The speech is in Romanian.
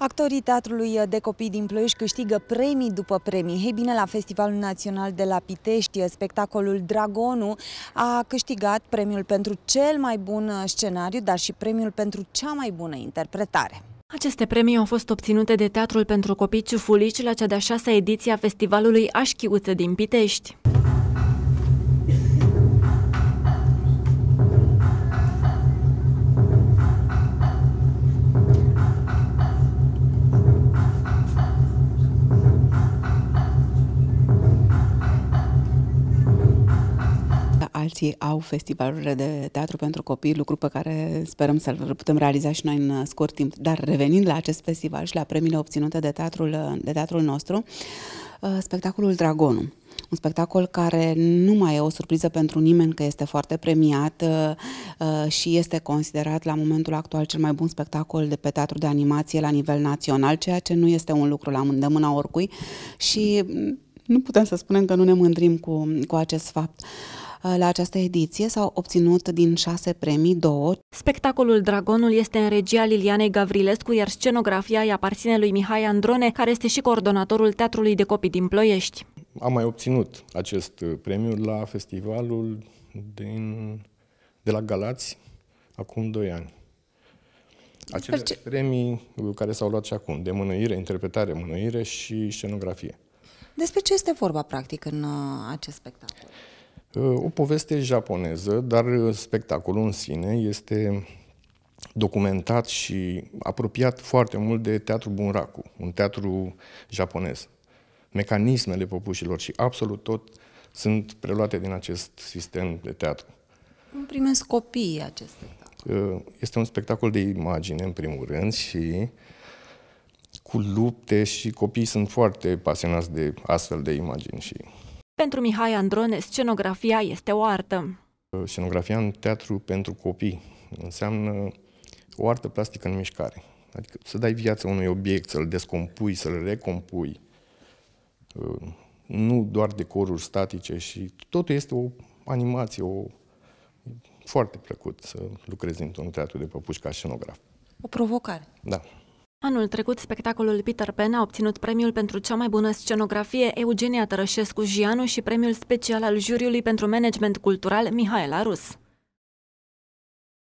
Actorii Teatrului de Copii din Ploiești câștigă premii după premii. Hei bine, la Festivalul Național de la Pitești, spectacolul Dragonu a câștigat premiul pentru cel mai bun scenariu, dar și premiul pentru cea mai bună interpretare. Aceste premii au fost obținute de Teatrul pentru Copii Ciufulici la cea de-a șasea ediție a Festivalului Așchiuță din Pitești. alții au festivalurile de teatru pentru copii, lucru pe care sperăm să-l putem realiza și noi în scurt timp. Dar revenind la acest festival și la premiile obținute de teatrul, de teatrul nostru, uh, spectacolul Dragonul un spectacol care nu mai e o surpriză pentru nimeni că este foarte premiat uh, uh, și este considerat la momentul actual cel mai bun spectacol de pe teatru de animație la nivel național, ceea ce nu este un lucru la îndemâna oricui și nu putem să spunem că nu ne mândrim cu, cu acest fapt. Uh, Uh, la această ediție, s-au obținut din șase premii două. Spectacolul Dragonul este în regia Lilianei Gavrilescu, iar scenografia îi aparține lui Mihai Androne, care este și coordonatorul Teatrului de Copii din Ploiești. Am mai obținut acest uh, premiu la festivalul din, de la Galați acum doi ani. Acele ce... premii care s-au luat și acum, de mânăire, interpretare, mânăire și scenografie. Despre ce este vorba, practic, în uh, acest spectacol? Uh, o poveste japoneză, dar uh, spectacolul în sine este documentat și apropiat foarte mult de teatru Bunraku, un teatru japonez. Mecanismele popușilor și absolut tot sunt preluate din acest sistem de teatru. Cum primesc copiii acest spectacol? Uh, este un spectacol de imagine, în primul rând, și cu lupte și copiii sunt foarte pasionați de astfel de imagini și pentru Mihai Androne, scenografia este o artă. Uh, scenografia în teatru pentru copii înseamnă o artă plastică în mișcare. Adică să dai viață unui obiect, să-l descompui, să-l recompui. Uh, nu doar decoruri statice și totul este o animație, o... foarte plăcut să lucrezi într-un teatru de păpuși ca scenograf. O provocare. Da. Anul trecut, spectacolul Peter Pan a obținut premiul pentru cea mai bună scenografie Eugenia Tărășescu-Gianu și premiul special al juriului pentru management cultural Mihaela Rus.